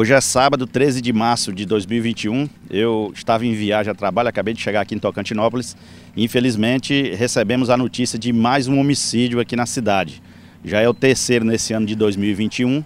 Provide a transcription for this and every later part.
Hoje é sábado, 13 de março de 2021. Eu estava em viagem a trabalho, acabei de chegar aqui em Tocantinópolis. E, infelizmente, recebemos a notícia de mais um homicídio aqui na cidade. Já é o terceiro nesse ano de 2021.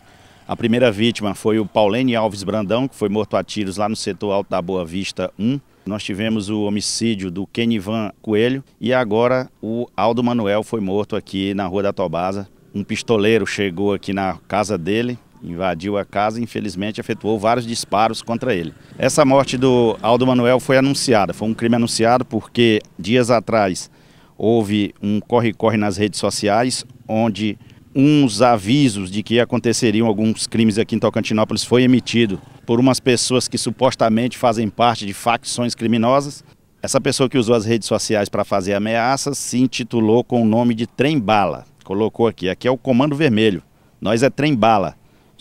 A primeira vítima foi o Paulene Alves Brandão, que foi morto a tiros lá no setor Alto da Boa Vista 1. Nós tivemos o homicídio do Kenivan Coelho e agora o Aldo Manuel foi morto aqui na Rua da Tobasa. Um pistoleiro chegou aqui na casa dele, invadiu a casa e infelizmente efetuou vários disparos contra ele. Essa morte do Aldo Manuel foi anunciada, foi um crime anunciado porque dias atrás houve um corre-corre nas redes sociais onde uns avisos de que aconteceriam alguns crimes aqui em Tocantinópolis foi emitido por umas pessoas que supostamente fazem parte de facções criminosas. Essa pessoa que usou as redes sociais para fazer ameaças se intitulou com o nome de Trem Bala. Colocou aqui, aqui é o Comando Vermelho. Nós é Trem Bala.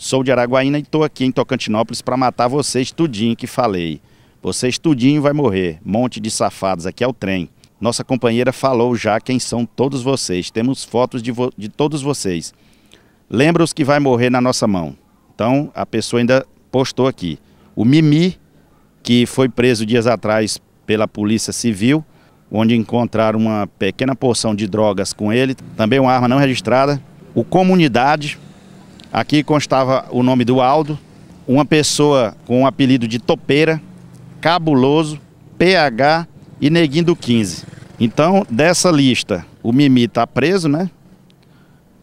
Sou de Araguaína e estou aqui em Tocantinópolis para matar vocês tudinho que falei. Vocês tudinho vai morrer, monte de safados, aqui é o trem. Nossa companheira falou já quem são todos vocês, temos fotos de, vo de todos vocês. Lembra-os que vai morrer na nossa mão. Então, a pessoa ainda postou aqui. O Mimi, que foi preso dias atrás pela Polícia Civil, onde encontraram uma pequena porção de drogas com ele, também uma arma não registrada. O Comunidade, Aqui constava o nome do Aldo, uma pessoa com o apelido de Topeira, Cabuloso, PH e Neguinho do 15. Então, dessa lista, o Mimi está preso, né?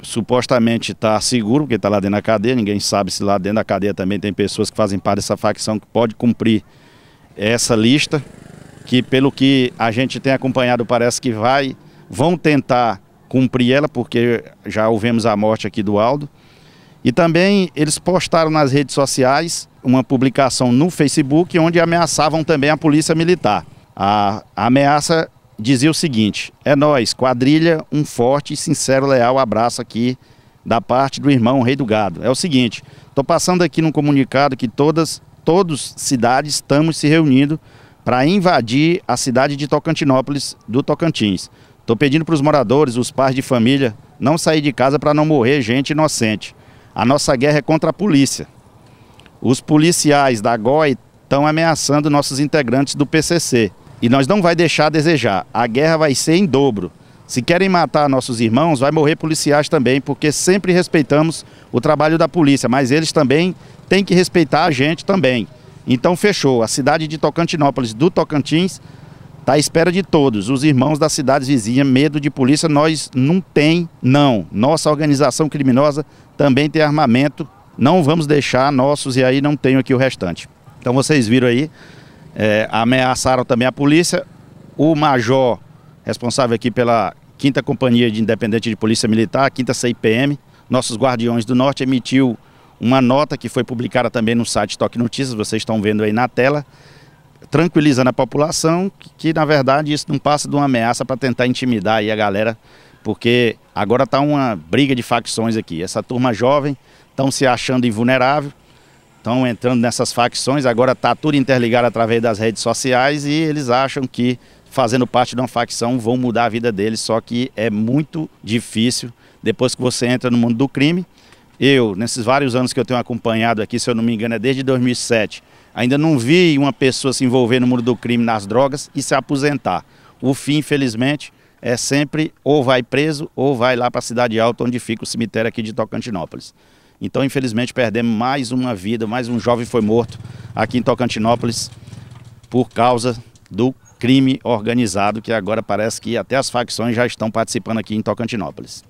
Supostamente está seguro, porque está lá dentro da cadeia. Ninguém sabe se lá dentro da cadeia também tem pessoas que fazem parte dessa facção que pode cumprir essa lista. Que, pelo que a gente tem acompanhado, parece que vai, vão tentar cumprir ela, porque já ouvimos a morte aqui do Aldo. E também eles postaram nas redes sociais uma publicação no Facebook onde ameaçavam também a polícia militar. A, ameaça dizia o seguinte: é nós, quadrilha, um forte e sincero leal abraço aqui da parte do irmão Rei do Gado. É o seguinte, estou passando aqui num comunicado que todas, todos cidades estamos se reunindo para invadir a cidade de Tocantinópolis do Tocantins. Estou pedindo para os moradores, os pais de família, não sair de casa para não morrer gente inocente. A nossa guerra é contra a polícia. Os policiais da GOI estão ameaçando nossos integrantes do PCC. E nós não vai deixar a desejar. A guerra vai ser em dobro. Se querem matar nossos irmãos, vai morrer policiais também, porque sempre respeitamos o trabalho da polícia, mas eles também têm que respeitar a gente também. Então fechou. A cidade de Tocantinópolis, do Tocantins, Está à espera de todos. Os irmãos das cidades vizinhas, medo de polícia, nós não tem, não. Nossa organização criminosa também tem armamento. Não vamos deixar nossos e aí não tenho aqui o restante. Então vocês viram aí, é, ameaçaram também a polícia. O major responsável aqui pela 5 Companhia de Independente de Polícia Militar, 5 CIPM, nossos Guardiões do Norte, emitiu uma nota que foi publicada também no site Toque Notícias, vocês estão vendo aí na tela, tranquilizando a população que, que, na verdade, isso não passa de uma ameaça para tentar intimidar aí a galera, porque agora está uma briga de facções aqui. Essa turma jovem estão se achando invulnerável, estão entrando nessas facções, agora está tudo interligado através das redes sociais e eles acham que fazendo parte de uma facção vão mudar a vida deles, só que é muito difícil depois que você entra no mundo do crime eu, nesses vários anos que eu tenho acompanhado aqui, se eu não me engano, é desde 2007, ainda não vi uma pessoa se envolver no mundo do crime nas drogas e se aposentar. O fim, infelizmente, é sempre ou vai preso ou vai lá para a cidade alta, onde fica o cemitério aqui de Tocantinópolis. Então, infelizmente, perdemos mais uma vida, mais um jovem foi morto aqui em Tocantinópolis por causa do crime organizado, que agora parece que até as facções já estão participando aqui em Tocantinópolis.